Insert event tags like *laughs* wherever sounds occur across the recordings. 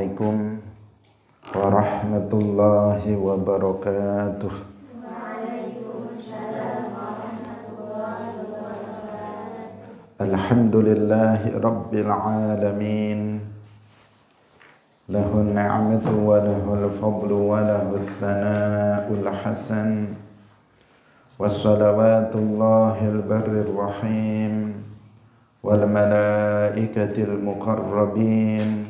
عليكم ورحمة الله وبركاته الحمد لله رب العالمين له النعمة وله الفضل وله الثناء الحسن والصلوات الله البر الرحيم والملائكة المقربين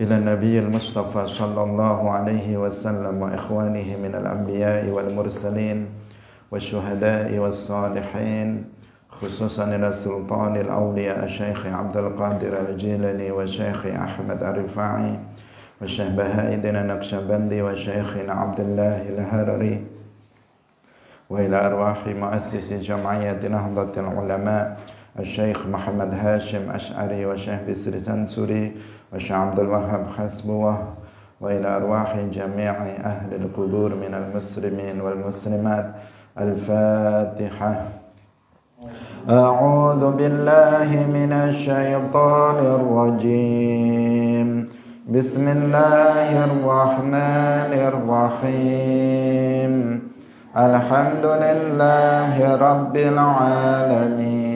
إلى النبي المصطفى صلى الله عليه وسلم وإخوانه من الأنبياء والمرسلين والشهداء والصالحين خصوصا إلى سلطان الأولياء الشيخ عبد القادر الجيلاني والشيخ أحمد الرفاعي والشيخ بهاء الدين النقشبندي والشيخ عبد الله الهرري وإلى أرواح مؤسس جمعية نهضة العلماء الشيخ محمد هاشم أشعري والشيخ بسر سنسوري وش عبد الوهاب حسبوه وإلى أرواح جميع أهل القبور من المسلمين والمسلمات الفاتحة أعوذ بالله من الشيطان الرجيم بسم الله الرحمن الرحيم الحمد لله رب العالمين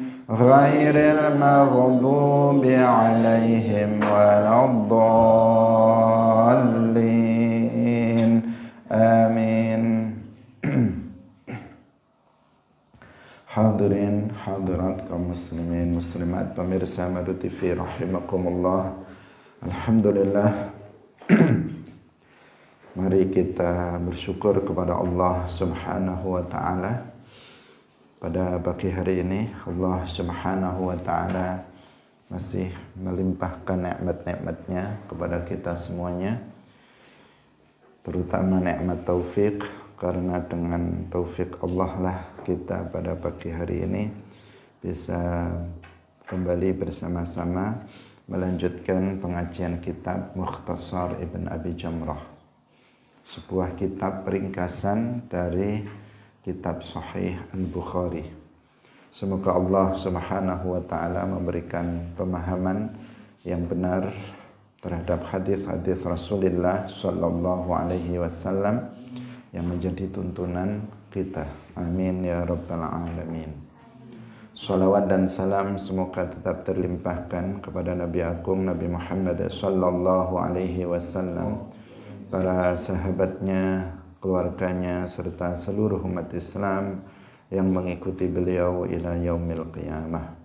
غير المغضوب عليهم ولا الضالين امين *clears throat* حاضرين حاضراتكم مسلمين مسلمات بميرسا مدوتي في رحمكم الله الحمد لله Mari kita bersyukur kepada Allah Subhanahu wa Ta'ala. pada pagi hari ini Allah Subhanahu wa taala masih melimpahkan nikmat-nikmatnya kepada kita semuanya terutama nikmat taufik karena dengan taufik Allah lah kita pada pagi hari ini bisa kembali bersama-sama melanjutkan pengajian kitab Mukhtasar Ibn Abi Jamrah sebuah kitab ringkasan dari kitab Sahih Al-Bukhari. Semoga Allah Subhanahu wa taala memberikan pemahaman yang benar terhadap hadis-hadis Rasulullah sallallahu alaihi wasallam yang menjadi tuntunan kita. Amin ya rabbal alamin. Salawat dan salam semoga tetap terlimpahkan kepada Nabi Agung Nabi Muhammad sallallahu alaihi wasallam, para sahabatnya, keluarganya serta seluruh umat Islam yang mengikuti beliau ila yaumil qiyamah.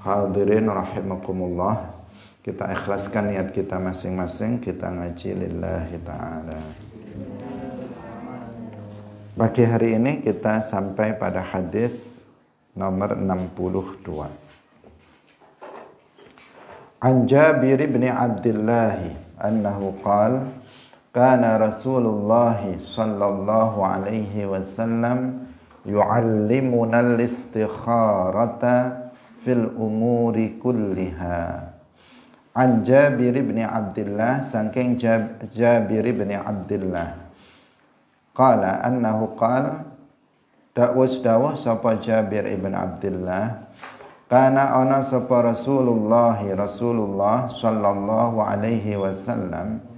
Hadirin rahimakumullah, kita ikhlaskan niat kita masing-masing, kita ngaji lillahi taala. Pagi hari ini kita sampai pada hadis nomor 62. An Jabir bin Abdullah annahu qala كان رسول الله صلى الله عليه وسلم يعلمنا الاستخارة في الأمور كلها عن جابر بن عبد الله سانكين جابر بن عبد الله قال أنه قال بن عبد الله كان أنا سبا رسول الله رسول الله صلى الله عليه وسلم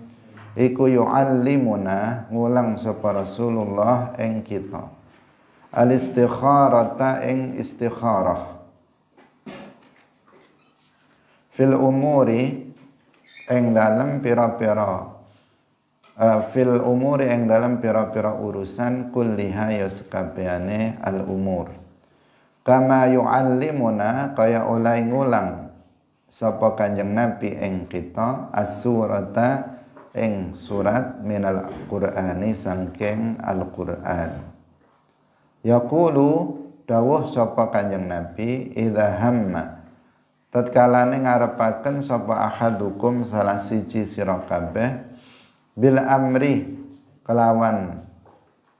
iku yu'allimuna ngulang sapa Rasulullah ing kita al istikharata ing istikharah fil umuri ing dalem pira-pira uh, fil umuri ing dalem pira-pira urusan kulliha ya al umur kama yu'allimuna kaya oleh ngulang sapa kanjeng nabi ing kita as-surata ing surat minal Qur'ani sangking Al-Qur'an. Yaqulu dawuh sapa Kanjeng Nabi idza hamma tatkalane ngarepaken sapa ahadukum salah siji sira kabeh bil amri kelawan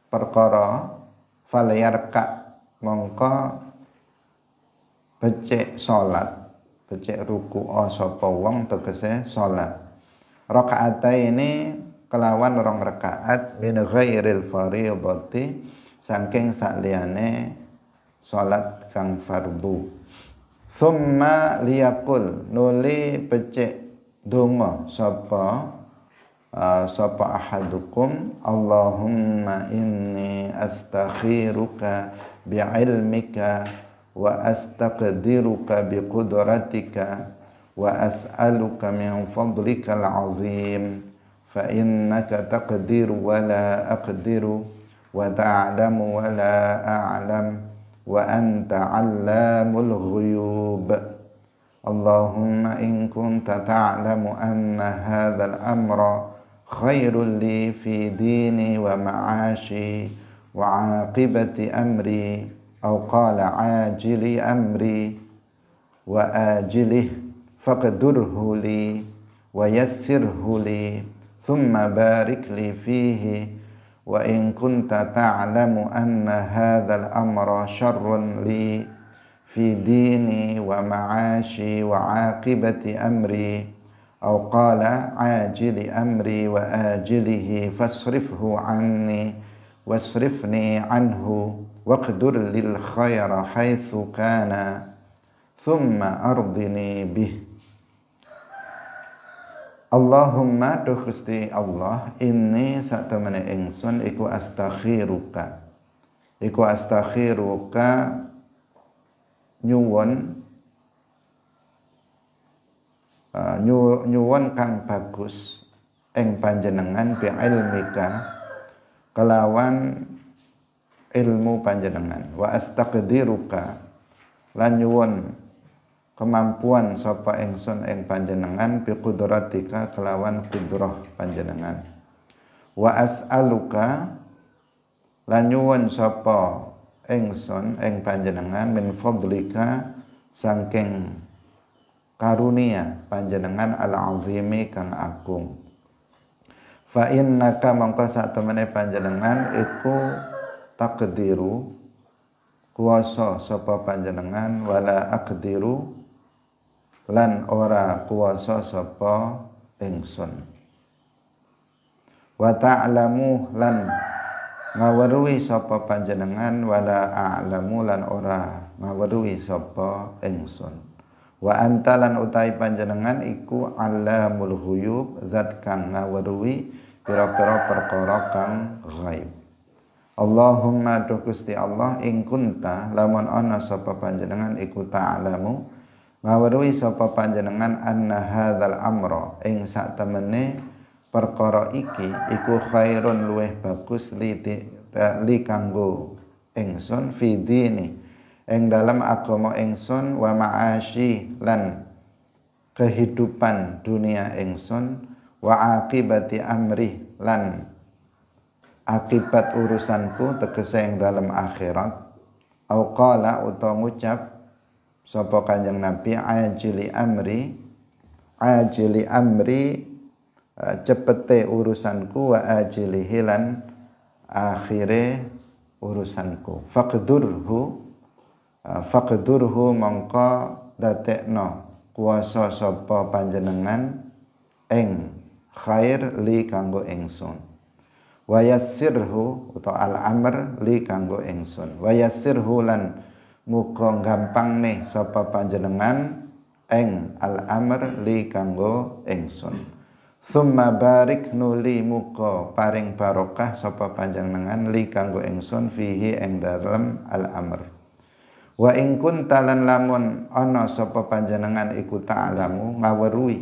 perkara falyarka mongko becek salat becek ruku'a sapa wong tegese salat ini kelawan rong rakaat min ghairil fariyubati saking sakliyane salat kang fardu summa liyakul nuli pecik dungo sapa uh, sapa ahadukum Allahumma inni astakhiruka bi'ilmika wa astaqdiruka biqudratika وأسألك من فضلك العظيم فإنك تقدر ولا أقدر وتعلم ولا أعلم وأنت علام الغيوب اللهم إن كنت تعلم أن هذا الأمر خير لي في ديني ومعاشي وعاقبة أمري أو قال عاجل أمري وآجله فاقدره لي ويسره لي ثم بارك لي فيه وإن كنت تعلم أن هذا الأمر شر لي في ديني ومعاشي وعاقبة أمري أو قال عاجل أمري وآجله فاصرفه عني واصرفني عنه واقدر لي الخير حيث كان ثم أرضني به Allahumma tu Gusti Allah ini sak temene ingsun iku astakhiruka iku astakhiruka nyuwun uh, nyuwun kang bagus ing panjenengan bi ilmika kelawan ilmu panjenengan wa astaqdiruka lan nyuwun kemampuan sapa ingsun ing panjenengan bi qudratika kelawan kudrah panjenengan wa as'aluka lan nyuwun sapa ingsun ing panjenengan min fadlika saking karunia panjenengan al-azimi kang agung fa innaka mangka satemene panjenengan iku takdiru kuasa sapa panjenengan wala akdiru lan ora kuasa sapa ingsun wa ta'lamu lan ngawruhi sapa panjenengan wala a'lamu lan ora ngawruhi sapa ingsun wa anta lan utai panjenengan iku allamul ghuyub zat kang ngawruhi pira-pira perkara kang ghaib Allahumma duh Gusti Allah ing kunta lamun ana sapa panjenengan iku ta'lamu ta ngawerui sapa panjenengan anna hadzal amra ing sak temene perkara iki iku khairun luweh bagus li, li kanggo ingsun fi dini ing dalam agama ingsun wa ma'asyi lan kehidupan dunia ingsun wa akibati amri lan akibat urusanku tegese ing dalam akhirat au qala utawa ngucap sapa kanjeng Nabi ajili amri ajili amri e, cepete urusanku wa ajili hilan akhire urusanku faqdurhu e, faqdurhu mongko datekno kuasa sapa panjenengan eng khair li kanggo ingsun wayasirhu atau al amr li kanggo ingsun wayassirhu lan muga gampang nih sapa panjenengan eng al amr li kanggo ingsun Thumma barik nuli muka paring barokah sapa panjenengan li kanggo ingsun fihi eng dalem al amr. Wa ing kuntalan lamun ana sapa panjenengan iku ta'lamu ngaweruhi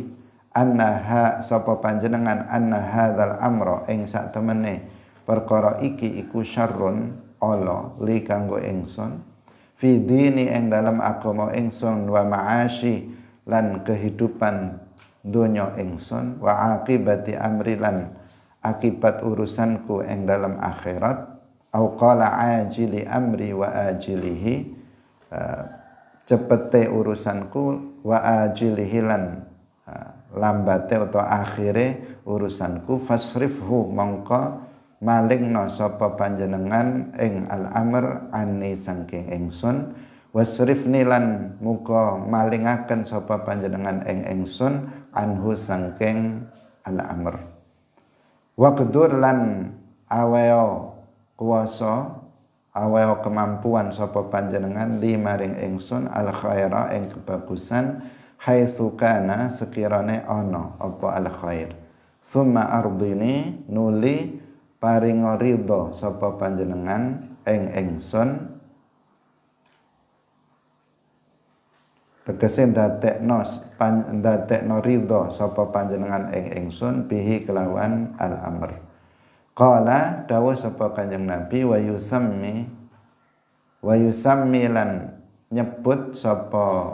annaha sapa panjenengan anna hadzal amra ing sak temene perkara iki iku syarrun ala li kanggo ingsun fi dini ing dalam agama ingsun wa ma'ashi lan kehidupan dunia ingsun wa akibati amri lan akibat urusanku ing dalam akhirat au qala ajili amri wa ajilihi uh, cepete urusanku wa ajilihi lan uh, lambate atau akhire urusanku fasrifhu mongko maling no sopo panjenengan ing al-amr ani sangking engsun wasrif nilan muko malingaken sopo panjenengan ing engsun anhu sangking al-amr waqdur lan aweo kuwasa aweo kemampuan sopo panjenengan di maring engsun al khaira ing kebagusan hai kana sekirane ana opo al khair summa ardini nuli paring ridho sapa panjenengan eng engson tegese ndadekno pan, ndadekno ridho sapa panjenengan eng engson bihi kelawan al amr qala dawuh sapa kanjeng nabi wa yusammi wa yusammi lan nyebut sapa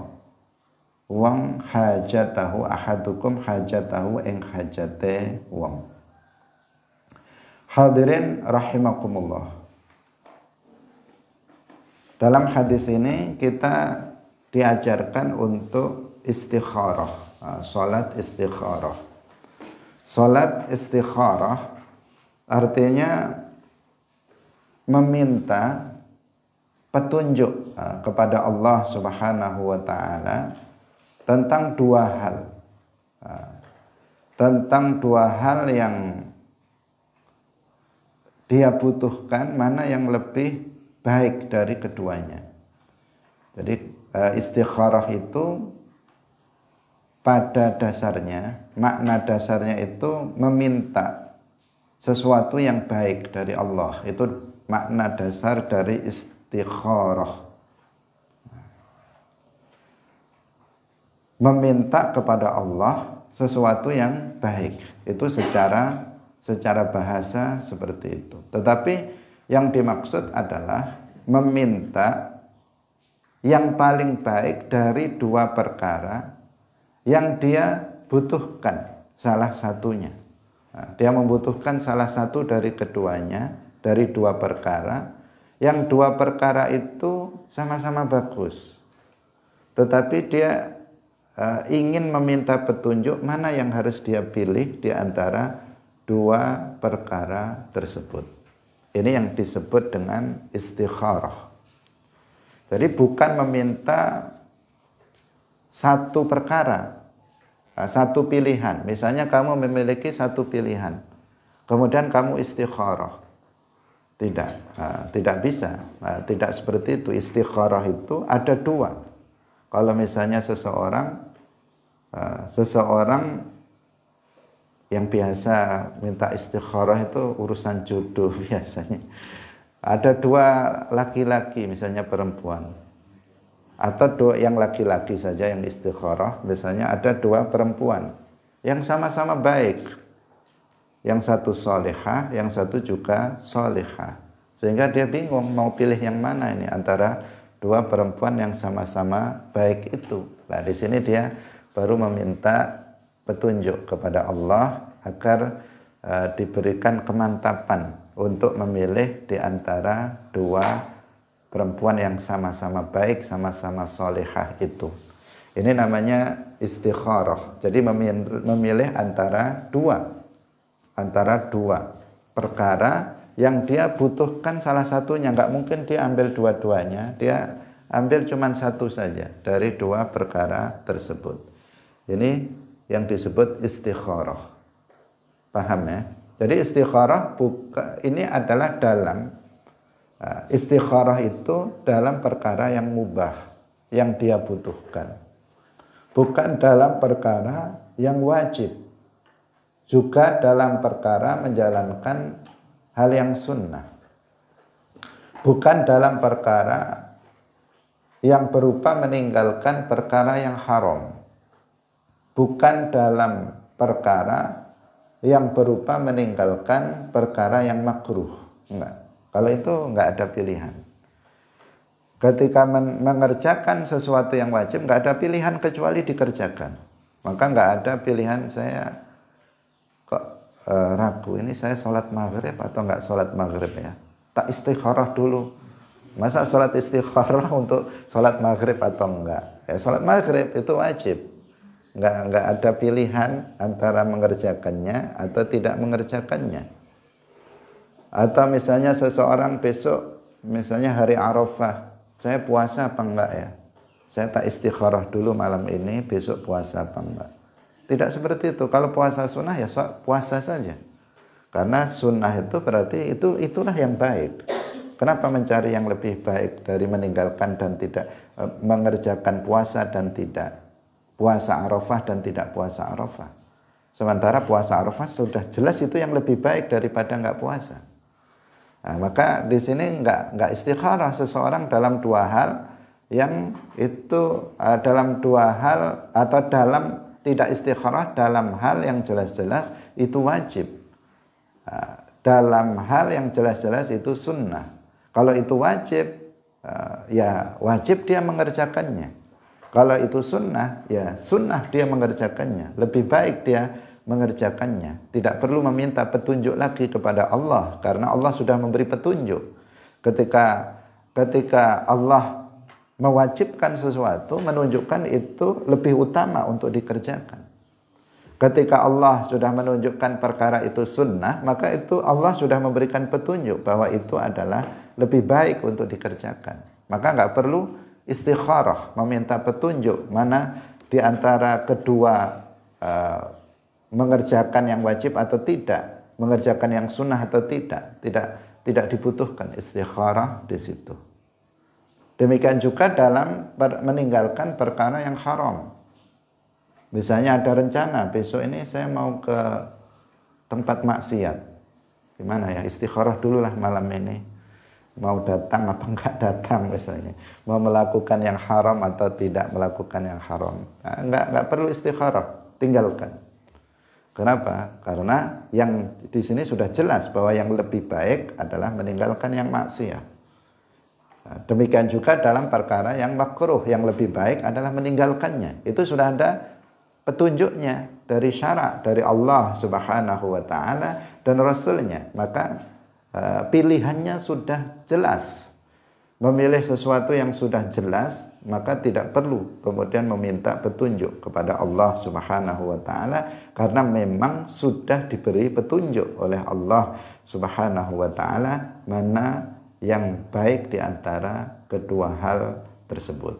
wong hajatahu ahadukum hajatahu ing hajate wong Hadirin rahimakumullah. Dalam hadis ini kita diajarkan untuk istikharah, salat istikharah. Salat istikharah artinya meminta petunjuk kepada Allah Subhanahu wa taala tentang dua hal. Tentang dua hal yang dia butuhkan mana yang lebih baik dari keduanya. Jadi eh, istikharah itu pada dasarnya makna dasarnya itu meminta sesuatu yang baik dari Allah. Itu makna dasar dari istikharah. Meminta kepada Allah sesuatu yang baik. Itu secara secara bahasa seperti itu. Tetapi yang dimaksud adalah meminta yang paling baik dari dua perkara yang dia butuhkan salah satunya. Nah, dia membutuhkan salah satu dari keduanya, dari dua perkara. Yang dua perkara itu sama-sama bagus. Tetapi dia uh, ingin meminta petunjuk mana yang harus dia pilih di antara dua perkara tersebut. Ini yang disebut dengan istikharah. Jadi bukan meminta satu perkara, eh, satu pilihan. Misalnya kamu memiliki satu pilihan, kemudian kamu istikharah. Tidak, eh, tidak bisa. Eh, tidak seperti itu. Istikharah itu ada dua. Kalau misalnya seseorang, seseorang yang biasa minta istikharah itu urusan jodoh *laughs* biasanya. Ada dua laki-laki misalnya perempuan atau dua yang laki-laki saja yang istikharah biasanya ada dua perempuan yang sama-sama baik. Yang satu soleha, yang satu juga soleha. Sehingga dia bingung mau pilih yang mana ini antara dua perempuan yang sama-sama baik itu. Nah di sini dia baru meminta petunjuk kepada Allah agar uh, diberikan kemantapan untuk memilih di antara dua perempuan yang sama-sama baik, sama-sama solehah itu. Ini namanya istikharah. Jadi memilih antara dua, antara dua perkara yang dia butuhkan salah satunya. Nggak mungkin dia ambil dua-duanya, dia ambil cuma satu saja dari dua perkara tersebut. Ini yang disebut istikharah. Paham ya? Jadi istikharah buka, ini adalah dalam uh, istikharah itu dalam perkara yang mubah yang dia butuhkan. Bukan dalam perkara yang wajib. Juga dalam perkara menjalankan hal yang sunnah. Bukan dalam perkara yang berupa meninggalkan perkara yang haram bukan dalam perkara yang berupa meninggalkan perkara yang makruh. Enggak. Kalau itu enggak ada pilihan. Ketika men mengerjakan sesuatu yang wajib enggak ada pilihan kecuali dikerjakan. Maka enggak ada pilihan saya kok e, ragu ini saya sholat maghrib atau enggak sholat maghrib ya. Tak istikharah dulu. Masa sholat istikharah untuk sholat maghrib atau enggak? Ya sholat maghrib itu wajib nggak nggak ada pilihan antara mengerjakannya atau tidak mengerjakannya atau misalnya seseorang besok misalnya hari Arafah saya puasa apa enggak ya saya tak istikharah dulu malam ini besok puasa apa enggak tidak seperti itu kalau puasa sunnah ya puasa saja karena sunnah itu berarti itu itulah yang baik Kenapa mencari yang lebih baik dari meninggalkan dan tidak eh, mengerjakan puasa dan tidak? puasa Arafah dan tidak puasa Arafah. Sementara puasa Arafah sudah jelas itu yang lebih baik daripada nggak puasa. Nah, maka di sini nggak nggak istikharah seseorang dalam dua hal yang itu uh, dalam dua hal atau dalam tidak istikharah dalam hal yang jelas-jelas itu wajib. Uh, dalam hal yang jelas-jelas itu sunnah. Kalau itu wajib, uh, ya wajib dia mengerjakannya. Kalau itu sunnah, ya sunnah dia mengerjakannya. Lebih baik dia mengerjakannya. Tidak perlu meminta petunjuk lagi kepada Allah karena Allah sudah memberi petunjuk. Ketika ketika Allah mewajibkan sesuatu, menunjukkan itu lebih utama untuk dikerjakan. Ketika Allah sudah menunjukkan perkara itu sunnah, maka itu Allah sudah memberikan petunjuk bahwa itu adalah lebih baik untuk dikerjakan. Maka nggak perlu istikharah, meminta petunjuk mana di antara kedua uh, mengerjakan yang wajib atau tidak, mengerjakan yang sunnah atau tidak, tidak tidak dibutuhkan istikharah di situ. Demikian juga dalam per, meninggalkan perkara yang haram. Misalnya ada rencana besok ini saya mau ke tempat maksiat. Gimana ya istikharah dululah malam ini mau datang apa enggak datang misalnya mau melakukan yang haram atau tidak melakukan yang haram nah, enggak enggak perlu istikharah tinggalkan kenapa karena yang di sini sudah jelas bahwa yang lebih baik adalah meninggalkan yang maksiat nah, demikian juga dalam perkara yang makruh yang lebih baik adalah meninggalkannya itu sudah ada petunjuknya dari syarak dari Allah Subhanahu wa taala dan rasulnya maka Eh, pilihannya sudah jelas. Memilih sesuatu yang sudah jelas, maka tidak perlu kemudian meminta petunjuk kepada Allah Subhanahu wa taala karena memang sudah diberi petunjuk oleh Allah Subhanahu wa taala mana yang baik di antara kedua hal tersebut.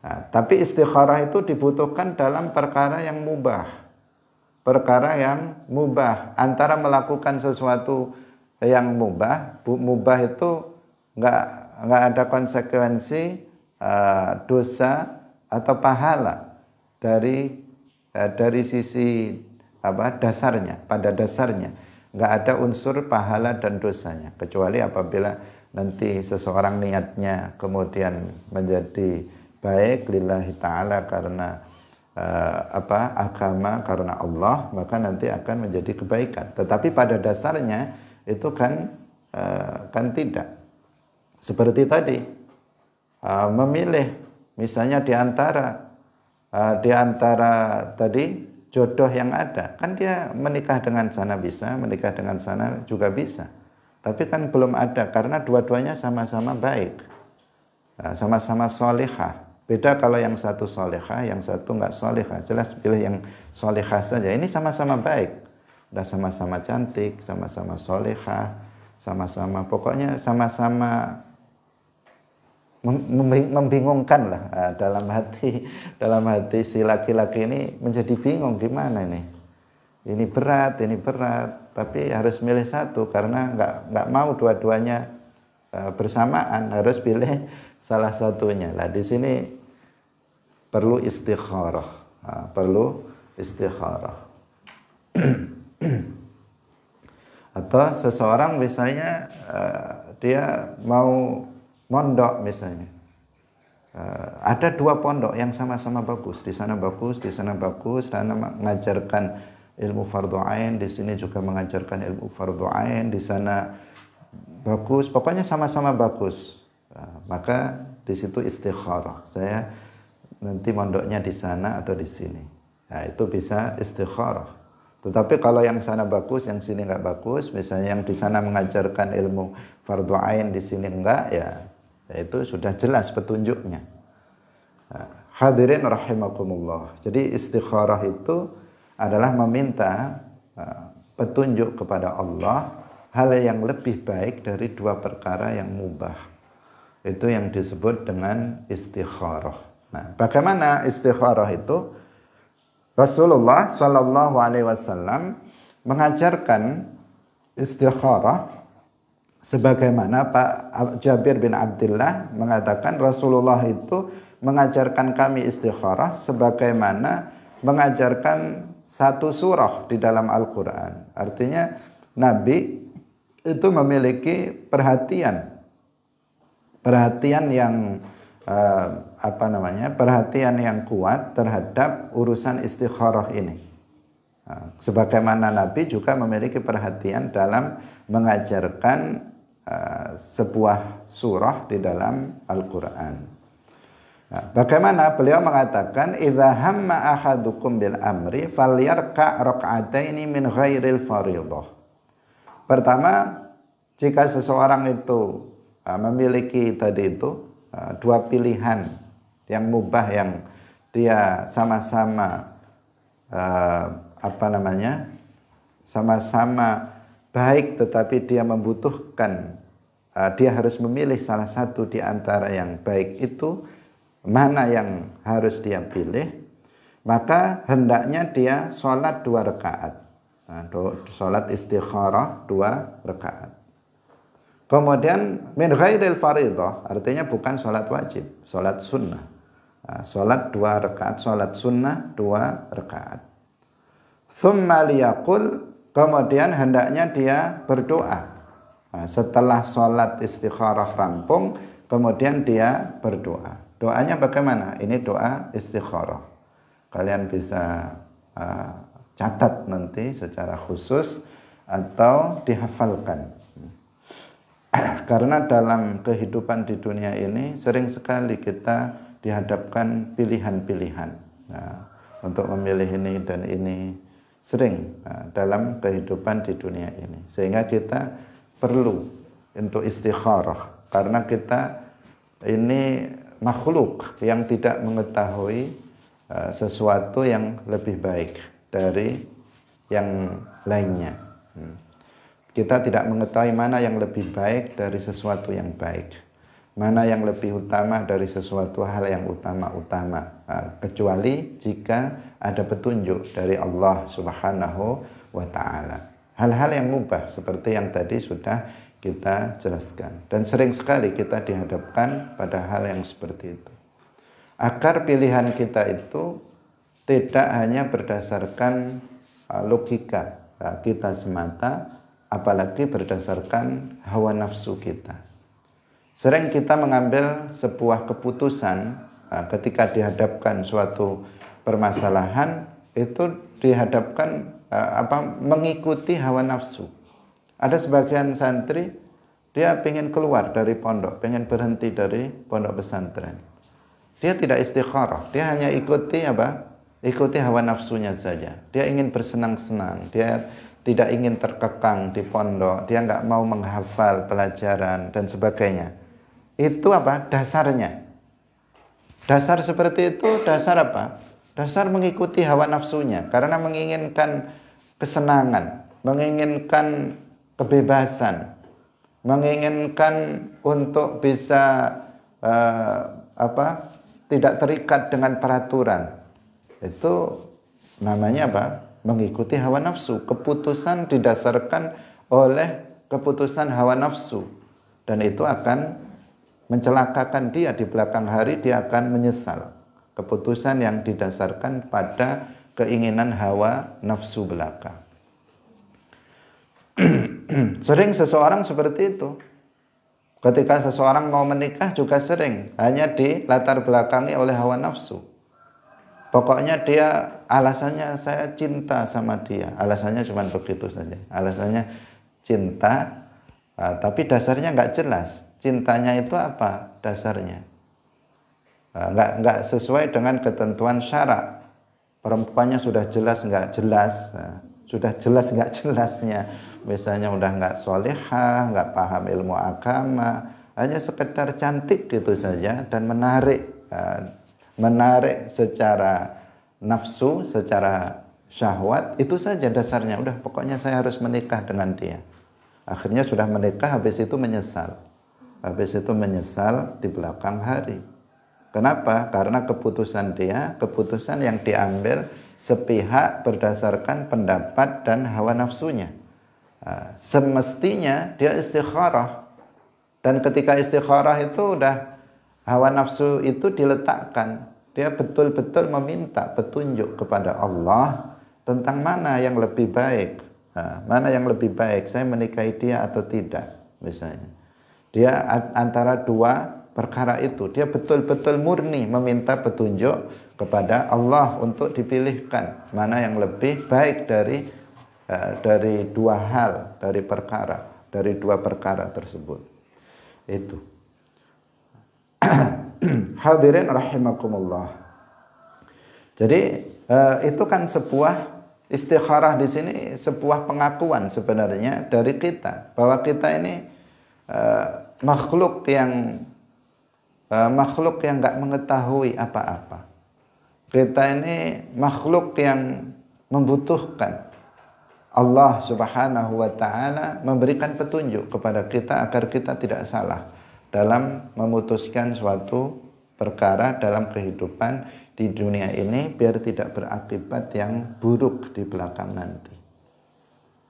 Nah, tapi istikharah itu dibutuhkan dalam perkara yang mubah. Perkara yang mubah antara melakukan sesuatu yang mubah mubah itu nggak nggak ada konsekuensi uh, dosa atau pahala dari uh, dari sisi apa dasarnya pada dasarnya nggak ada unsur pahala dan dosanya kecuali apabila nanti seseorang niatnya kemudian menjadi baik lillahi taala karena uh, apa agama karena Allah maka nanti akan menjadi kebaikan tetapi pada dasarnya itu kan eh, kan tidak seperti tadi eh, memilih misalnya di antara eh, di antara tadi jodoh yang ada kan dia menikah dengan sana bisa menikah dengan sana juga bisa tapi kan belum ada karena dua-duanya sama-sama baik sama-sama solehah beda kalau yang satu solehah yang satu nggak solehah jelas pilih yang solehah saja ini sama-sama baik udah sama-sama cantik, sama-sama soleha sama-sama pokoknya sama-sama membingungkan lah *laughs* eh, dalam hati dalam hati si laki-laki ini menjadi bingung gimana ini ini berat ini berat tapi harus milih satu karena nggak nggak mau dua-duanya eh, bersamaan harus pilih salah satunya lah di sini perlu istikharah eh, perlu istikharah *clears throat* *clears throat* atau seseorang misalnya uh, dia mau mondok misalnya uh, ada dua pondok yang sama-sama bagus di sana bagus di sana bagus sana mengajarkan ilmu fardhu ain di sini juga mengajarkan ilmu fardhu ain di sana bagus pokoknya sama-sama bagus uh, maka di situ istikharah saya nanti mondoknya di sana atau di sini nah itu bisa istikharah tetapi kalau yang sana bagus, yang sini nggak bagus, misalnya yang di sana mengajarkan ilmu fardhu ain di sini enggak, ya, ya itu sudah jelas petunjuknya. Nah, hadirin rahimakumullah. Jadi istikharah itu adalah meminta eh, petunjuk kepada Allah hal yang lebih baik dari dua perkara yang mubah. Itu yang disebut dengan istikharah. Nah, bagaimana istikharah itu? Rasulullah Shallallahu Alaihi Wasallam mengajarkan istikharah sebagaimana Pak Jabir bin Abdullah mengatakan Rasulullah itu mengajarkan kami istikharah sebagaimana mengajarkan satu surah di dalam Al-Qur'an. Artinya nabi itu memiliki perhatian perhatian yang eh, apa namanya perhatian yang kuat terhadap urusan istikharah ini. Nah, sebagaimana Nabi juga memiliki perhatian dalam mengajarkan uh, sebuah surah di dalam Al-Quran. Nah, bagaimana beliau mengatakan idza hamma ahadukum bil amri falyarka raka'ataini min ghairil fardhah. Pertama, jika seseorang itu eh, memiliki tadi itu Ah, dua pilihan yang mubah yang dia sama-sama ah, apa namanya sama-sama baik tetapi dia membutuhkan ah, dia harus memilih salah satu di antara yang baik itu mana yang harus dia pilih maka hendaknya dia sholat dua rakaat sholat istikharah dua rakaat Kemudian min ghairil faridah artinya bukan sholat wajib, sholat sunnah. Ah, sholat dua rakaat, sholat sunnah dua rakaat. Thumma liyakul, kemudian hendaknya dia berdoa. Ah, setelah sholat istikharah rampung, kemudian dia berdoa. Doanya bagaimana? Ini doa istikharah. Kalian bisa ah, catat nanti secara khusus atau dihafalkan. *clears throat* Karena dalam kehidupan di dunia ini sering sekali kita dihadapkan pilihan-pilihan. Nah, untuk memilih ini dan ini sering nah, dalam kehidupan di dunia ini. Sehingga kita perlu untuk istikharah karena kita ini makhluk yang tidak mengetahui e, sesuatu yang lebih baik dari yang lainnya. Hmm. Kita tidak mengetahui mana yang lebih baik dari sesuatu yang baik. Mana yang lebih utama dari sesuatu hal yang utama-utama. Nah, kecuali jika ada petunjuk dari Allah subhanahu wa ta'ala. Hal-hal yang mubah seperti yang tadi sudah kita jelaskan. Dan sering sekali kita dihadapkan pada hal yang seperti itu. Akar pilihan kita itu tidak hanya berdasarkan uh, logika uh, kita semata, apalagi berdasarkan hawa nafsu kita. Sering kita mengambil sebuah keputusan eh, ketika dihadapkan suatu permasalahan itu dihadapkan eh, apa mengikuti hawa nafsu. Ada sebagian santri dia ingin keluar dari pondok, pengen berhenti dari pondok pesantren. Dia tidak istikharah, dia hanya ikuti apa? Ikuti hawa nafsunya saja. Dia ingin bersenang-senang, dia tidak ingin terkekang di pondok, dia nggak mau menghafal pelajaran dan sebagainya. Itu apa? Dasarnya. Dasar seperti itu dasar apa? Dasar mengikuti hawa nafsunya karena menginginkan kesenangan, menginginkan kebebasan, menginginkan untuk bisa uh, apa? tidak terikat dengan peraturan. Itu namanya apa? mengikuti hawa nafsu. Keputusan didasarkan oleh keputusan hawa nafsu dan itu akan mencelakakan dia di belakang hari dia akan menyesal. Keputusan yang didasarkan pada keinginan hawa nafsu belaka. *clears throat* sering seseorang seperti itu. Ketika seseorang mau menikah juga sering, hanya di latar belakangi oleh hawa nafsu. Pokoknya dia alasannya saya cinta sama dia. Alasannya cuma begitu saja. Alasannya cinta, eh, tapi dasarnya nggak jelas. Cintanya itu apa dasarnya? Eh, nggak nggak sesuai dengan ketentuan syarat Perempuannya sudah jelas nggak jelas, eh, sudah jelas nggak jelasnya. Misalnya udah nggak solehah, nggak paham ilmu agama, hanya sekedar cantik gitu saja dan menarik menarik secara nafsu, secara syahwat, itu saja dasarnya. Udah pokoknya saya harus menikah dengan dia. Akhirnya sudah menikah, habis itu menyesal. Habis itu menyesal di belakang hari. Kenapa? Karena keputusan dia, keputusan yang diambil sepihak berdasarkan pendapat dan hawa nafsunya. Ah, semestinya dia istikharah. Dan ketika istikharah itu udah Hawa nafsu itu diletakkan, dia betul-betul meminta petunjuk kepada Allah tentang mana yang lebih baik, nah, mana yang lebih baik, saya menikahi dia atau tidak, misalnya. Dia antara dua perkara itu, dia betul-betul murni meminta petunjuk kepada Allah untuk dipilihkan mana yang lebih baik dari uh, dari dua hal, dari perkara, dari dua perkara tersebut. Itu. *clears throat* hadirin rahimakumullah. Jadi eh, itu kan sebuah istikharah di sini sebuah pengakuan sebenarnya dari kita bahwa kita ini eh, makhluk yang eh, makhluk yang nggak mengetahui apa-apa. Kita ini makhluk yang membutuhkan Allah Subhanahu wa taala memberikan petunjuk kepada kita agar kita tidak salah dalam memutuskan suatu perkara dalam kehidupan di dunia ini biar tidak berakibat yang buruk di belakang nanti.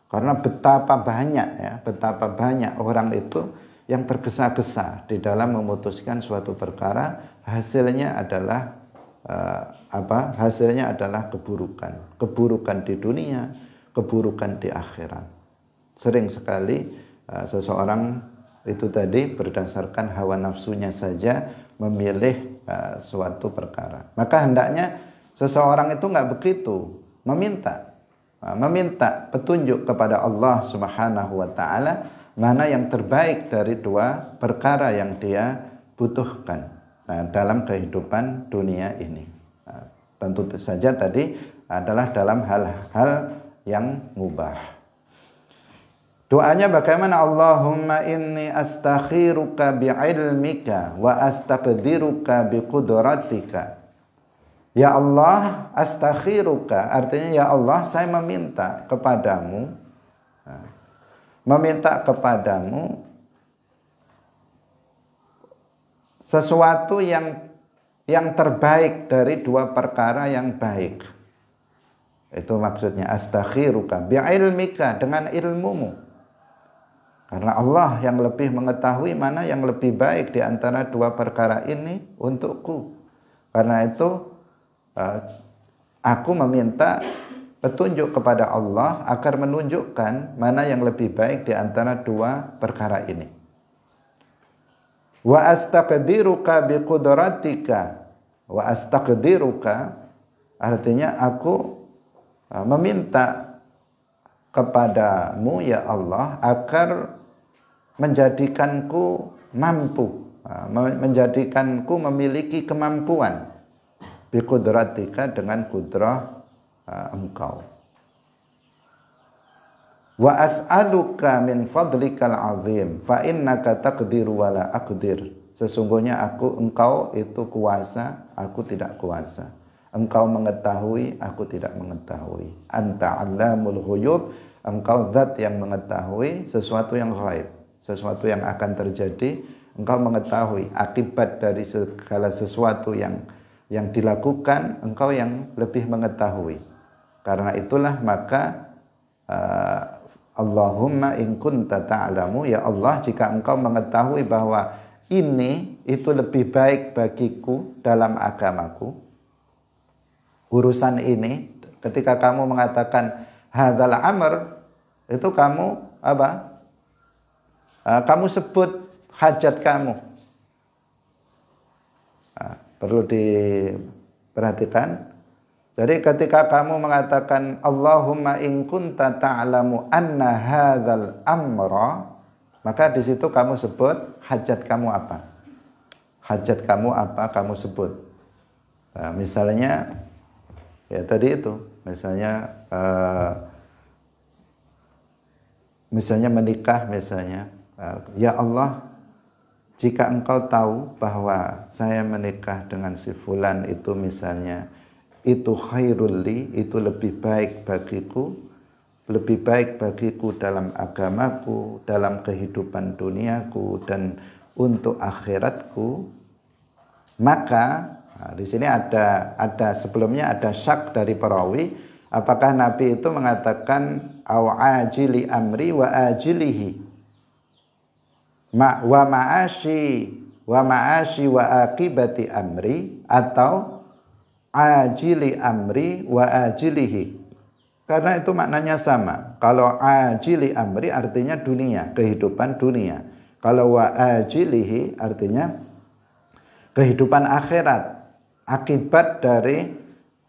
Karena betapa banyak ya, betapa banyak orang itu yang tergesa-gesa di dalam memutuskan suatu perkara, hasilnya adalah eh, apa? Hasilnya adalah keburukan, keburukan di dunia, keburukan di akhirat. Sering sekali eh, seseorang itu tadi berdasarkan hawa nafsunya saja memilih uh, suatu perkara. Maka hendaknya seseorang itu nggak begitu meminta, eh, meminta petunjuk kepada Allah Subhanahu Wa Taala mana yang terbaik dari dua perkara yang dia butuhkan nah, dalam kehidupan dunia ini. Nah, tentu saja tadi adalah dalam hal-hal yang mubah. Doanya bagaimana? Allahumma inni astakhiruka bi'ilmika wa astaqdiruka biqudratika. Ya Allah, astakhiruka artinya ya Allah saya meminta kepadamu meminta kepadamu sesuatu yang yang terbaik dari dua perkara yang baik. Itu maksudnya astakhiruka bi'ilmika dengan ilmumu karena Allah yang lebih mengetahui mana yang lebih baik di antara dua perkara ini untukku. Karena itu eh, aku meminta petunjuk kepada Allah agar menunjukkan mana yang lebih baik di antara dua perkara ini. Wa astaqdiruka biqudratika wa astaqdiruka artinya aku eh, meminta kepadamu ya Allah agar menjadikanku mampu menjadikanku memiliki kemampuan bikudratika dengan kudrah engkau wa as'aluka min fadlikal azim fa innaka taqdiru wa la aqdir sesungguhnya aku engkau itu kuasa aku tidak kuasa engkau mengetahui aku tidak mengetahui anta allamul ghuyub engkau zat yang mengetahui sesuatu yang ghaib sesuatu yang akan terjadi engkau mengetahui akibat dari segala sesuatu yang yang dilakukan engkau yang lebih mengetahui karena itulah maka uh, Allahumma in kunta ta'lamu ya Allah jika engkau mengetahui bahwa ini itu lebih baik bagiku dalam agamaku urusan ini ketika kamu mengatakan hadal amr itu kamu apa Ah, kamu sebut hajat kamu. Nah, perlu diperhatikan. Jadi ketika kamu mengatakan Allahumma in kunta ta'lamu anna hadzal amra maka di situ kamu sebut hajat kamu apa? Hajat kamu apa kamu sebut. Nah, misalnya ya tadi itu, misalnya uh, misalnya menikah misalnya Eh, ya Allah, jika engkau tahu bahwa saya menikah dengan si fulan itu misalnya, itu khairul li, itu lebih baik bagiku, lebih baik bagiku dalam agamaku, dalam kehidupan duniaku, dan untuk akhiratku, maka nah di sini ada ada sebelumnya ada syak dari perawi apakah nabi itu mengatakan au amri wa ajilihi ma wa maasi wa maasi wa akibati amri atau ajili amri wa ajilihi karena itu maknanya sama kalau ajili amri artinya dunia kehidupan dunia kalau wa ajilihi artinya kehidupan akhirat akibat dari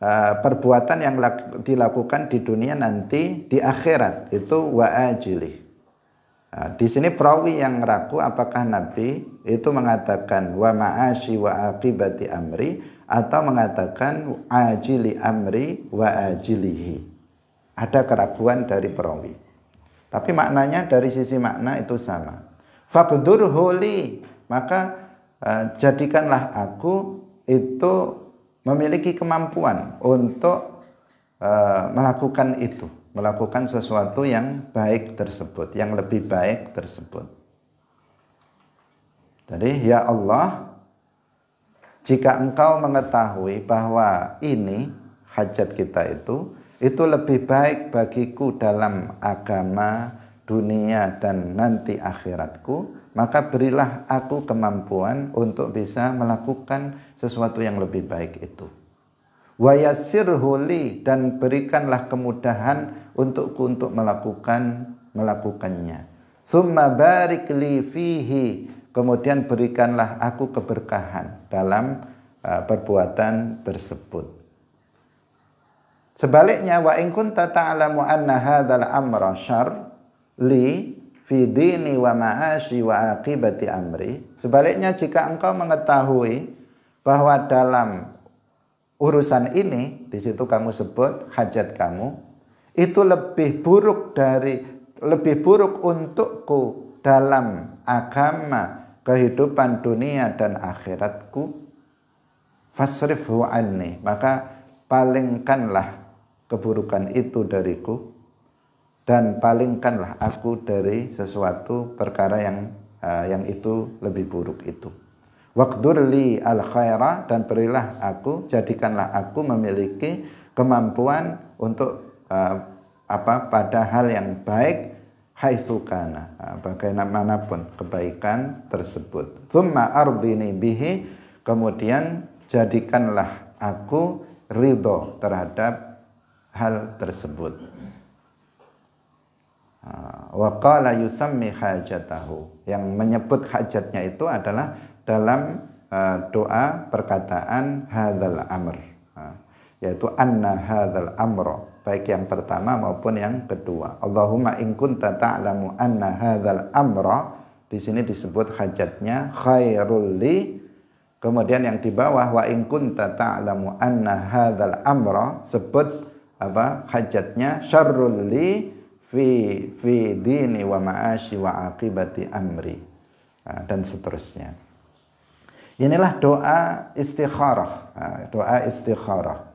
uh, perbuatan yang dilakukan di dunia nanti di akhirat itu wa ajilihi Nah, di sini perawi yang ragu apakah Nabi itu mengatakan wa ma'ashi wa akibati amri atau mengatakan ajili amri wa ajilihi. Ada keraguan dari perawi. Tapi maknanya dari sisi makna itu sama. Fakdur holi maka eh, jadikanlah aku itu memiliki kemampuan untuk eh, melakukan itu melakukan sesuatu yang baik tersebut, yang lebih baik tersebut. Jadi, ya Allah, jika engkau mengetahui bahwa ini hajat kita itu, itu lebih baik bagiku dalam agama, dunia, dan nanti akhiratku, maka berilah aku kemampuan untuk bisa melakukan sesuatu yang lebih baik itu wayassirhu dan berikanlah kemudahan untukku untuk melakukan melakukannya. Summa barik li fihi kemudian berikanlah aku keberkahan dalam uh, perbuatan tersebut. Sebaliknya wa in kunta ta'lamu anna hadzal amra syarr li fi dini wa ma'ashi wa aqibati amri. Sebaliknya jika engkau mengetahui bahwa dalam urusan ini di situ kamu sebut hajat kamu itu lebih buruk dari lebih buruk untukku dalam agama kehidupan dunia dan akhiratku fasrifhu anni maka palingkanlah keburukan itu dariku dan palingkanlah aku dari sesuatu perkara yang uh, yang itu lebih buruk itu Waqdurli al khaira dan berilah aku, jadikanlah aku memiliki kemampuan untuk uh, apa pada hal yang baik haitsukana uh, eh, bagaimanapun kebaikan tersebut. Thumma ardini bihi kemudian jadikanlah aku ridho terhadap hal tersebut. Eh, wa qala yusammi hajatahu yang menyebut hajatnya itu adalah dalam uh, doa perkataan hadal amr uh, yaitu anna hadal amro baik yang pertama maupun yang kedua Allahumma in kunta ta'lamu anna hadal amra di sini disebut hajatnya khairul li kemudian yang di bawah wa in kunta ta'lamu anna hadal amra sebut apa hajatnya syarrul li fi fi dini wa ma'ashi wa aqibati amri ah, dan seterusnya Inilah doa istikharah, doa istikharah.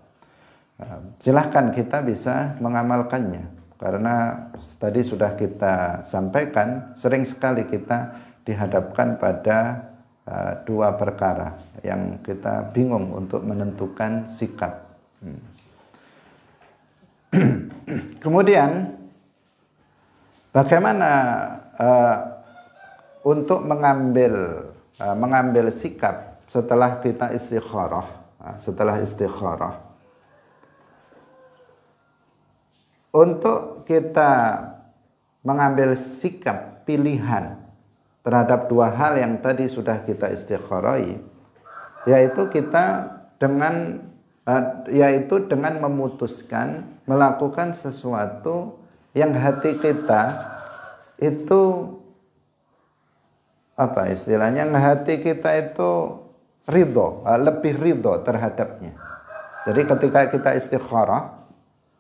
Silahkan kita bisa mengamalkannya karena tadi sudah kita sampaikan sering sekali kita dihadapkan pada dua perkara yang kita bingung untuk menentukan sikap. Hmm. *clears throat* Kemudian bagaimana uh, untuk mengambil Uh, mengambil sikap setelah kita istikharah, uh, setelah istikharah untuk kita mengambil sikap pilihan terhadap dua hal yang tadi sudah kita istikharai yaitu kita dengan uh, yaitu dengan memutuskan melakukan sesuatu yang hati kita itu apa istilahnya hati kita itu ridho eh, lebih ridho terhadapnya jadi ketika kita istikharah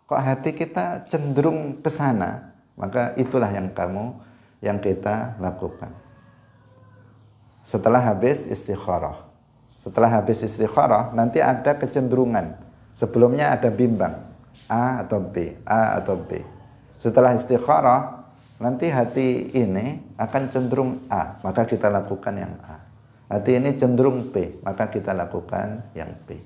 kok hati kita cenderung ke sana maka itulah yang kamu yang kita lakukan setelah habis istikharah setelah habis istikharah nanti ada kecenderungan sebelumnya ada bimbang A atau B A atau B setelah istikharah nanti hati ini akan cenderung A, maka kita lakukan yang A. Hati ini cenderung B, maka kita lakukan yang B.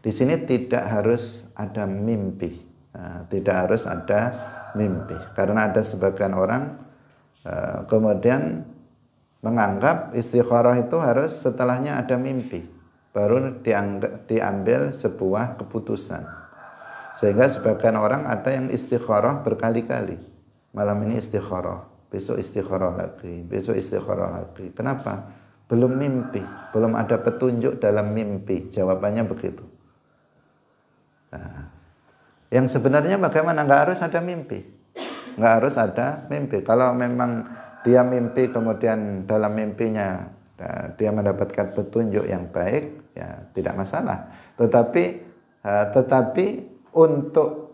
Di sini tidak harus ada mimpi, nah, tidak harus ada mimpi, karena ada sebagian orang eh, kemudian menganggap istiqoroh itu harus setelahnya ada mimpi, baru diambil sebuah keputusan. Sehingga sebagian orang ada yang istiqoroh berkali-kali malam ini istikharah, besok istikharah lagi, besok istikharah lagi. Kenapa? Belum mimpi, belum ada petunjuk dalam mimpi. Jawabannya begitu. Nah, yang sebenarnya bagaimana? Nggak harus ada mimpi. Nggak harus ada mimpi. Kalau memang dia mimpi kemudian dalam mimpinya eh, dia mendapatkan petunjuk yang baik, ya tidak masalah. Tetapi eh, tetapi untuk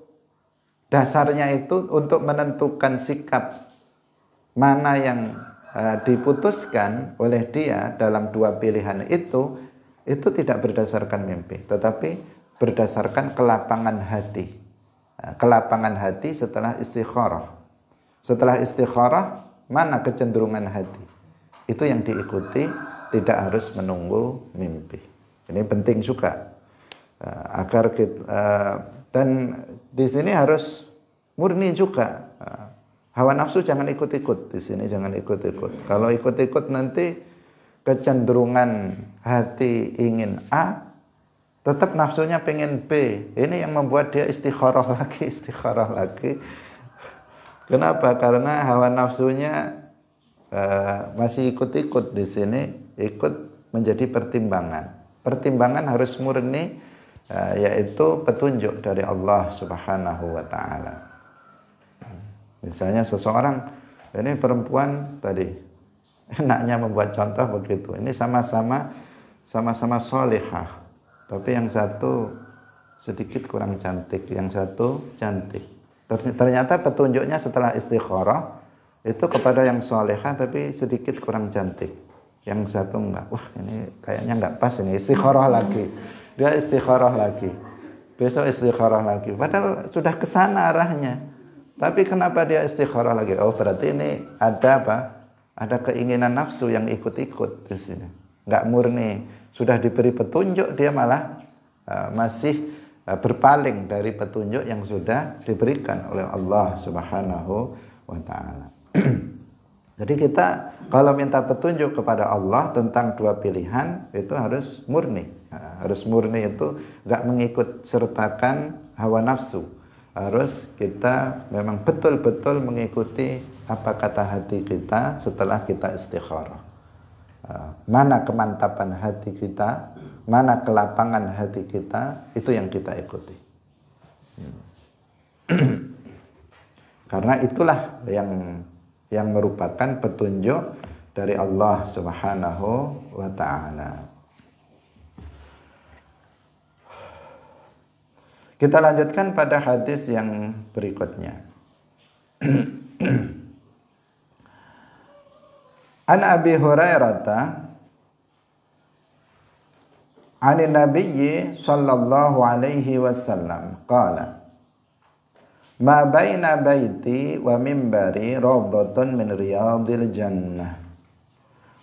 dasarnya itu untuk menentukan sikap mana yang uh, diputuskan oleh dia dalam dua pilihan itu itu tidak berdasarkan mimpi tetapi berdasarkan kelapangan hati e, kelapangan hati setelah istikharah setelah istikharah mana kecenderungan hati itu yang diikuti tidak harus menunggu mimpi ini penting juga e, agar kita dan di sini harus murni juga. Ah. Hawa nafsu jangan ikut-ikut di sini, jangan ikut-ikut. Kalau ikut-ikut nanti kecenderungan hati ingin A, tetap nafsunya pengen B. Ini yang membuat dia istikharah *laughs* lagi, istikharah lagi. Kenapa? Karena hawa nafsunya uh, masih ikut-ikut di sini, ikut menjadi pertimbangan. Pertimbangan harus murni, uh, yaitu petunjuk dari Allah Subhanahu wa Ta'ala. Misalnya seseorang ini perempuan tadi enaknya membuat contoh begitu. Ini sama-sama sama-sama solehah, tapi yang satu sedikit kurang cantik, yang satu cantik. Ternyata petunjuknya setelah istikharah itu kepada yang solehah tapi sedikit kurang cantik. Yang satu enggak, wah ini kayaknya enggak pas ini istikharah lagi. Dia istikharah lagi. Besok istikharah lagi. Padahal sudah kesana arahnya tapi kenapa dia istikharah lagi? Oh berarti ini ada apa? Ada keinginan nafsu yang ikut-ikut di sini. Nggak murni. Sudah diberi petunjuk dia malah uh, masih uh, berpaling dari petunjuk yang sudah diberikan oleh Allah Subhanahu wa taala. *clears throat* Jadi kita kalau minta petunjuk kepada Allah tentang dua pilihan itu harus murni. E, harus murni itu nggak mengikut sertakan hawa nafsu harus kita memang betul-betul mengikuti apa kata hati kita setelah kita istikharah. Ah, mana kemantapan hati kita, mana kelapangan hati kita, itu yang kita ikuti. Hmm. *clears throat* Karena itulah yang yang merupakan petunjuk dari Allah Subhanahu wa taala. Kita lanjutkan pada hadis yang berikutnya. *clears throat* An Abi Hurairah عن النبي صلى الله عليه وسلم قال ما بين بيتي ومنبري روضة من رياض الجنة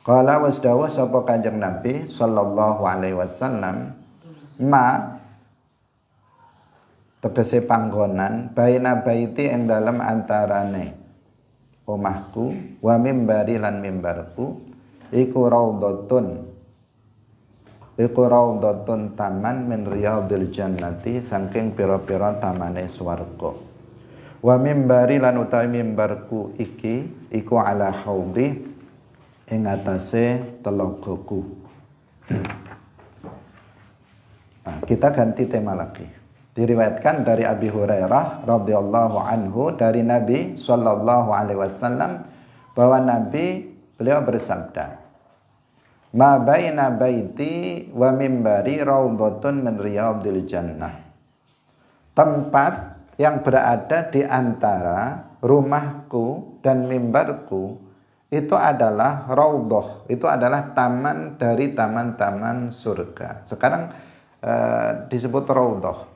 قال وسدوا sapa kanjeng Nabi sallallahu alaihi wasallam ma tegese panggonan baina baiti ing dalem antarane omahku wa mimbari lan mimbarku iku raudhatun iku raudhatun taman min riyadil jannati saking pira-pira tamane swarga wa mimbari lan utawi mimbarku iki iku ala haudi ing atase telagaku *clears throat* nah, kita ganti tema lagi diriwayatkan dari Abi Hurairah radhiyallahu anhu dari Nabi sallallahu alaihi wasallam bahwa Nabi beliau bersabda Ma baina baiti wa mimbari raudhatun min riyadil jannah Tempat yang berada di antara rumahku dan mimbarku itu adalah raudhah, itu adalah taman dari taman-taman surga. Sekarang eh, disebut raudhah.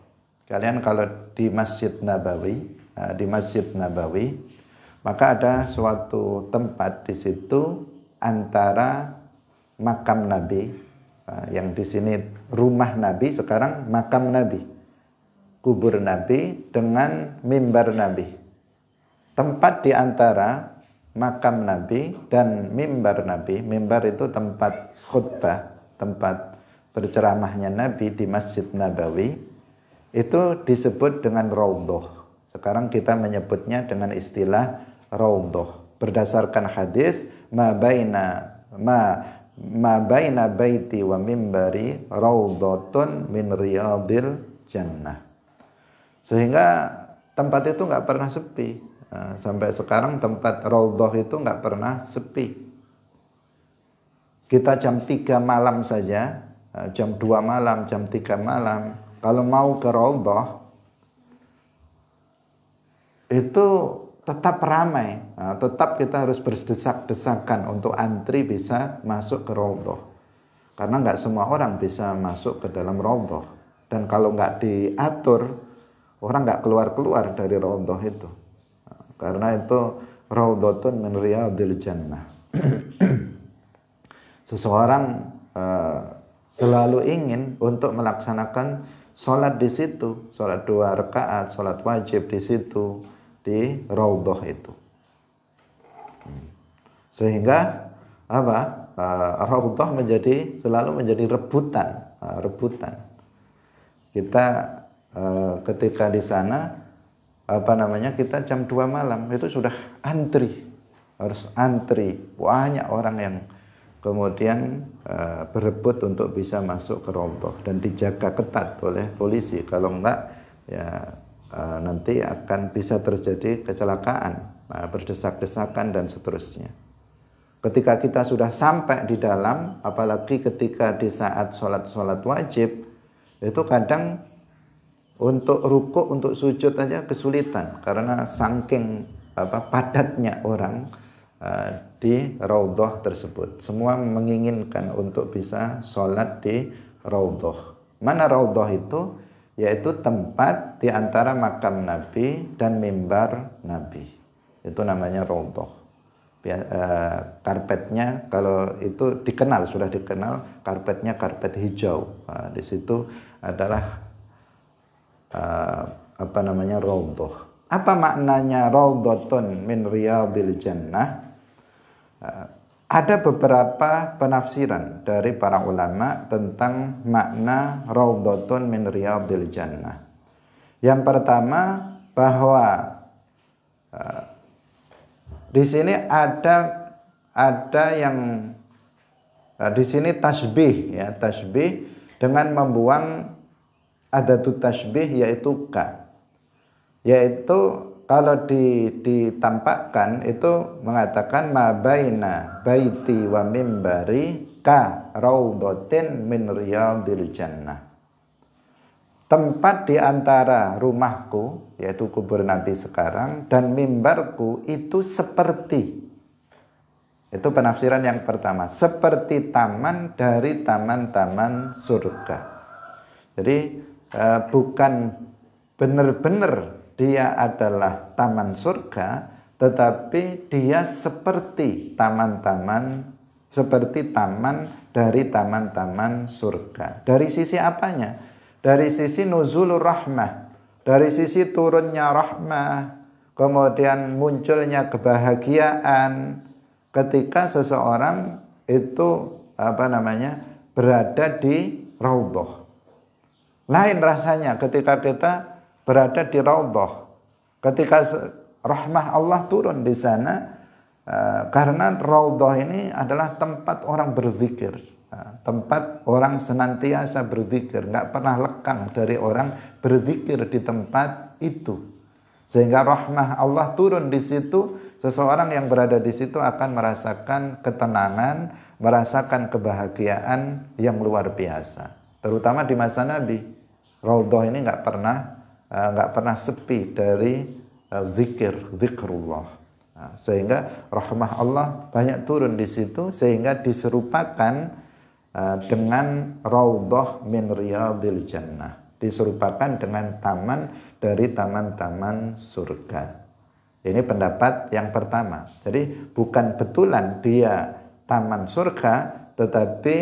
Kalian kalau di Masjid Nabawi, eh, di Masjid Nabawi, maka ada suatu tempat di situ antara makam Nabi eh, yang di sini rumah Nabi sekarang makam Nabi, kubur Nabi dengan mimbar Nabi. Tempat di antara makam Nabi dan mimbar Nabi. Mimbar itu tempat khutbah, tempat berceramahnya Nabi di Masjid Nabawi itu disebut dengan raudhah. Sekarang kita menyebutnya dengan istilah raudhah. Berdasarkan hadis ma baina ma ma baina baiti wa mimbari raudhatun min riyadil jannah. Sehingga tempat itu nggak pernah sepi. Eh, sampai sekarang tempat raudhah itu nggak pernah sepi. Kita jam 3 malam saja, eh, jam 2 malam, jam 3 malam, kalau mau ke rondo, itu tetap ramai, nah, tetap kita harus berdesak-desakan untuk antri bisa masuk ke rondo, Karena nggak semua orang bisa masuk ke dalam rondo. Dan kalau nggak diatur, orang nggak keluar-keluar dari Raudah itu. Nah, karena itu Raudhatun min riyadil jannah. *clears throat* Seseorang uh, selalu ingin untuk melaksanakan sholat di situ, sholat dua rakaat, sholat wajib di situ, di raudhoh itu. Hmm. Sehingga apa? Eh, raudhoh menjadi selalu menjadi rebutan, eh, rebutan. Kita eh, ketika di sana apa namanya kita jam 2 malam itu sudah antri harus antri banyak orang yang kemudian uh, berebut untuk bisa masuk ke rombok dan dijaga ketat oleh polisi kalau enggak ya uh, nanti akan bisa terjadi kecelakaan uh, berdesak-desakan dan seterusnya ketika kita sudah sampai di dalam apalagi ketika di saat sholat-sholat wajib itu kadang untuk rukuk untuk sujud aja kesulitan karena saking apa padatnya orang Ah, di raudhah tersebut. Semua menginginkan untuk bisa sholat di raudhah. Mana raudhah itu? Yaitu tempat di antara makam Nabi dan mimbar Nabi. Itu namanya raudhah. Eh, karpetnya kalau itu dikenal sudah dikenal karpetnya karpet hijau. Uh, di situ adalah ah, apa namanya raudhah. Apa maknanya raudhatun min riyadil jannah? ada beberapa penafsiran dari para ulama tentang makna Raudhatun min Riyadil Jannah. Yang pertama bahwa uh, di sini ada ada yang uh, di sini tasbih ya tasbih dengan membuang ada tasbih yaitu ka yaitu kalau ditampakkan itu mengatakan mabaina baiti wa mimbari ka raudotin min riyadil jannah. Tempat di antara rumahku yaitu kubur Nabi sekarang dan mimbarku itu seperti itu penafsiran yang pertama seperti taman dari taman-taman surga. Jadi eh, bukan benar-benar dia adalah taman surga, tetapi dia seperti taman-taman seperti taman dari taman-taman surga. Dari sisi apanya? Dari sisi nuzul rahmah, dari sisi turunnya rahmah, kemudian munculnya kebahagiaan ketika seseorang itu apa namanya? berada di raudhah. Lain rasanya ketika kita berada di raudhah ketika rahmah Allah turun di sana eh, karena raudhah ini adalah tempat orang berzikir eh, tempat orang senantiasa berzikir nggak pernah lekang dari orang berzikir di tempat itu sehingga rahmah Allah turun di situ seseorang yang berada di situ akan merasakan ketenangan merasakan kebahagiaan yang luar biasa terutama di masa Nabi Raudhah ini nggak pernah Ah, nggak pernah sepi dari ah, zikir, zikrullah. Ah, sehingga rahmah Allah banyak turun di situ sehingga diserupakan dengan raudhah min riyadil jannah diserupakan dengan taman dari taman-taman surga. Ini pendapat yang pertama. Jadi bukan betulan dia taman surga tetapi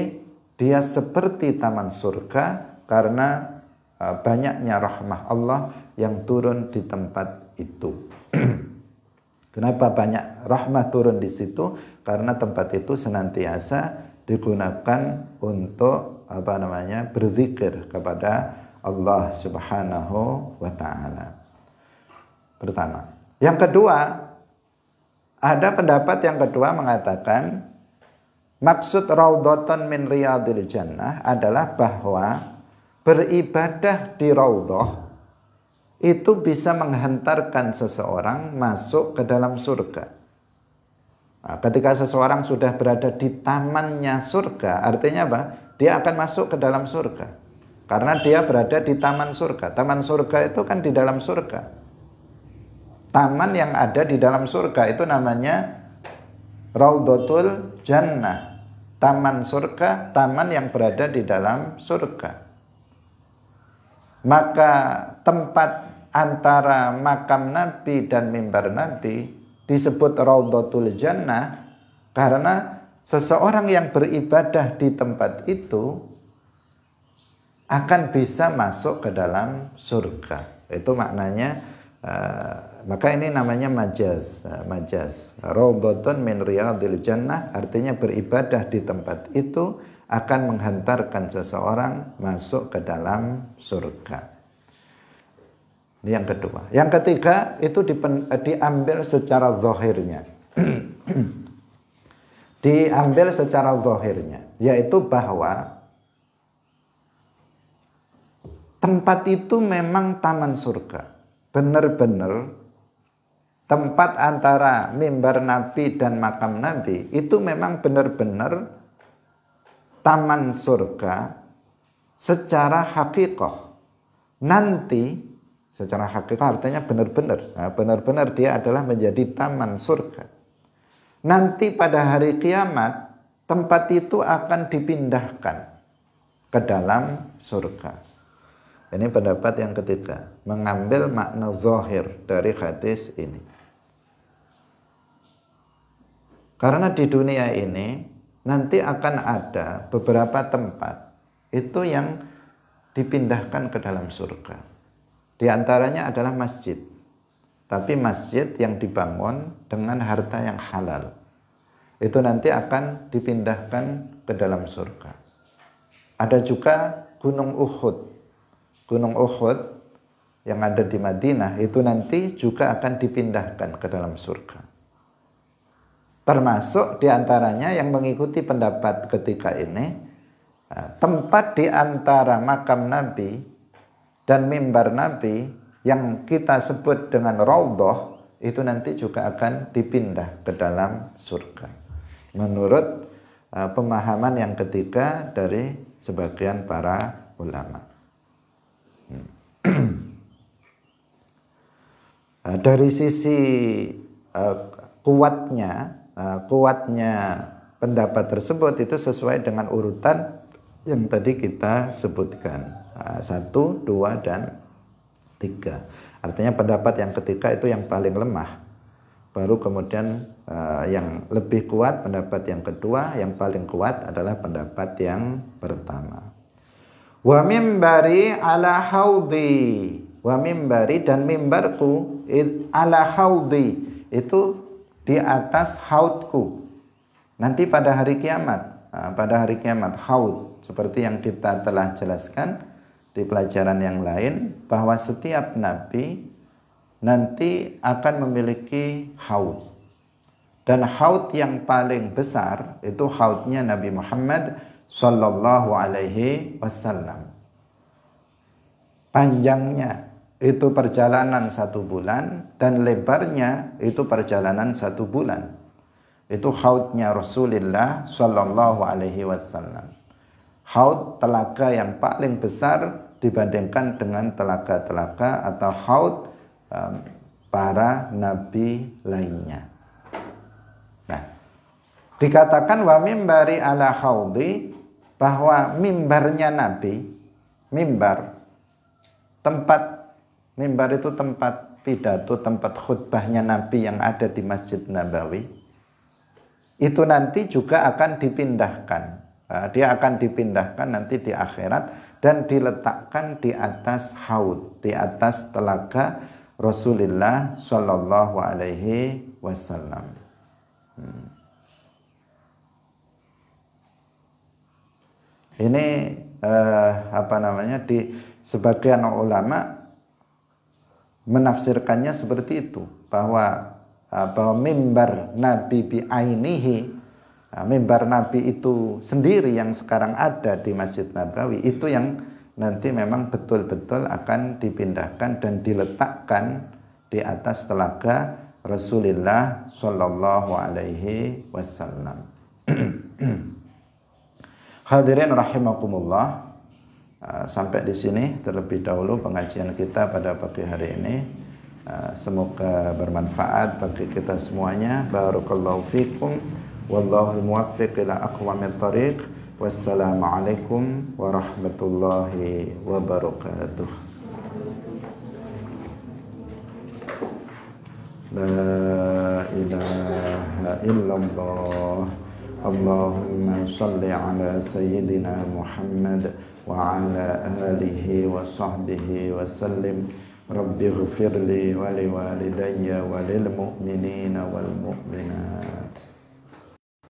dia seperti taman surga karena Eh, banyaknya rahmah Allah yang turun di tempat itu. *clears throat* Kenapa banyak rahmah turun di situ? Karena tempat itu senantiasa digunakan untuk apa namanya berzikir kepada Allah Subhanahu wa taala. Pertama. Yang kedua, ada pendapat yang kedua mengatakan maksud raudhatan min riyadil jannah adalah bahwa beribadah di raudhah itu bisa menghantarkan seseorang masuk ke dalam surga. Nah, ketika seseorang sudah berada di tamannya surga, artinya apa? Dia akan masuk ke dalam surga. Karena dia berada di taman surga. Taman surga itu kan di dalam surga. Taman yang ada di dalam surga itu namanya Raudhatul Jannah. Taman surga, taman yang berada di dalam surga maka tempat antara makam Nabi dan mimbar Nabi disebut Raudhatul Jannah karena seseorang yang beribadah di tempat itu akan bisa masuk ke dalam surga. Itu maknanya uh, maka ini namanya majaz, uh, eh, majaz. Raudhatun min riyadil jannah artinya beribadah di tempat itu akan menghantarkan seseorang masuk ke dalam surga. Ini yang kedua. Yang ketiga itu dipen, eh, diambil secara zohirnya. *clears throat* diambil secara zohirnya. Yaitu bahwa tempat itu memang taman surga. Benar-benar tempat antara mimbar Nabi dan makam Nabi itu memang benar-benar taman surga secara hakikoh nanti secara hakikoh artinya benar-benar nah, benar-benar dia adalah menjadi taman surga nanti pada hari kiamat tempat itu akan dipindahkan ke dalam surga ini pendapat yang ketiga mengambil makna zahir dari hadis ini karena di dunia ini nanti akan ada beberapa tempat itu yang dipindahkan ke dalam surga. Di antaranya adalah masjid. Tapi masjid yang dibangun dengan harta yang halal. Itu nanti akan dipindahkan ke dalam surga. Ada juga Gunung Uhud. Gunung Uhud yang ada di Madinah itu nanti juga akan dipindahkan ke dalam surga. Termasuk diantaranya yang mengikuti pendapat ketika ini, eh, tempat diantara makam Nabi dan mimbar Nabi yang kita sebut dengan Raudhah itu nanti juga akan dipindah ke dalam surga. Menurut eh, pemahaman yang ketiga dari sebagian para ulama. Hmm. *clears throat* Eh, dari sisi kuatnya Eh, kuatnya pendapat tersebut itu sesuai dengan urutan yang tadi kita sebutkan eh, satu dua dan tiga artinya pendapat yang ketiga itu yang paling lemah baru kemudian eh, yang lebih kuat pendapat yang kedua yang paling kuat adalah pendapat yang pertama wa mimbari ala haudi wa mimbari dan mimbarku ala haudi itu di atas haudku. Nanti pada hari kiamat, ah, pada hari kiamat haud seperti yang kita telah jelaskan di pelajaran yang lain bahwa setiap nabi nanti akan memiliki haud. Dan haud yang paling besar itu haudnya Nabi Muhammad sallallahu alaihi wasallam. Panjangnya itu perjalanan satu bulan dan lebarnya itu perjalanan satu bulan. Itu hautnya Rasulullah Shallallahu Alaihi Wasallam. Haut telaga yang paling besar dibandingkan dengan telaga-telaga atau haut um, para nabi lainnya. Nah, dikatakan wa mimbari ala haudi bahwa mimbarnya nabi, mimbar tempat Mimbar itu tempat pidato, tempat khutbahnya Nabi yang ada di Masjid Nabawi. Itu nanti juga akan dipindahkan. Nah, dia akan dipindahkan nanti di akhirat dan diletakkan di atas haud, di atas telaga Rasulullah Shallallahu Alaihi Wasallam. Hmm. Ini eh, apa namanya di sebagian ulama menafsirkannya seperti itu bahwa ah, bahwa mimbar Nabi biainihi ah, mimbar Nabi itu sendiri yang sekarang ada di Masjid Nabawi itu yang nanti memang betul-betul akan dipindahkan dan diletakkan di atas telaga Rasulullah Shallallahu Alaihi Wasallam. *clears throat* Hadirin rahimakumullah. Ah, sampai di sini terlebih dahulu pengajian kita pada pagi hari ini. Ah, semoga bermanfaat bagi kita semuanya. Barakallahu fiikum. Wallahu muwaffiq ila aqwamit thariq. Wassalamualaikum warahmatullahi wabarakatuh. La ilaha illallah. Allahumma shalli ala sayyidina Muhammad. وعلى آله وصحبه وسلم رب اغفر لي ولوالدي وللمؤمنين والمؤمنات